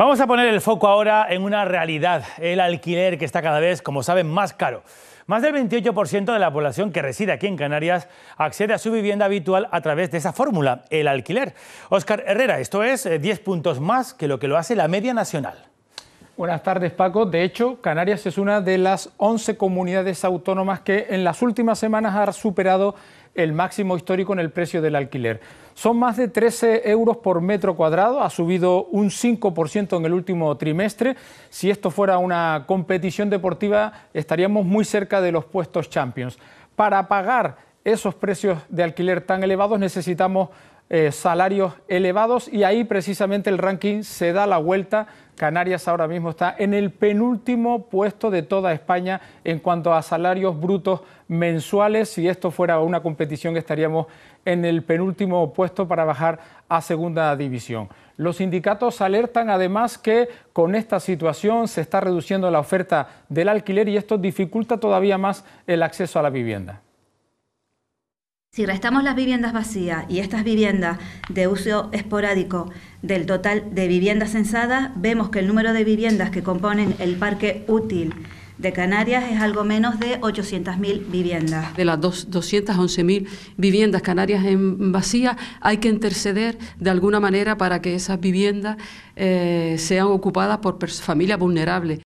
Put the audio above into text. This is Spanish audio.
Vamos a poner el foco ahora en una realidad, el alquiler que está cada vez, como saben, más caro. Más del 28% de la población que reside aquí en Canarias accede a su vivienda habitual a través de esa fórmula, el alquiler. Óscar Herrera, esto es 10 eh, puntos más que lo que lo hace la media nacional. Buenas tardes, Paco. De hecho, Canarias es una de las 11 comunidades autónomas que en las últimas semanas ha superado el máximo histórico en el precio del alquiler. Son más de 13 euros por metro cuadrado, ha subido un 5% en el último trimestre. Si esto fuera una competición deportiva, estaríamos muy cerca de los puestos champions. Para pagar esos precios de alquiler tan elevados necesitamos eh, salarios elevados y ahí precisamente el ranking se da la vuelta. Canarias ahora mismo está en el penúltimo puesto de toda España en cuanto a salarios brutos mensuales. Si esto fuera una competición estaríamos en el penúltimo puesto para bajar a segunda división. Los sindicatos alertan además que con esta situación se está reduciendo la oferta del alquiler y esto dificulta todavía más el acceso a la vivienda. Si restamos las viviendas vacías y estas viviendas de uso esporádico del total de viviendas censadas, vemos que el número de viviendas que componen el parque útil de Canarias es algo menos de 800.000 viviendas. De las 211.000 viviendas canarias en vacía, hay que interceder de alguna manera para que esas viviendas eh, sean ocupadas por familias vulnerables.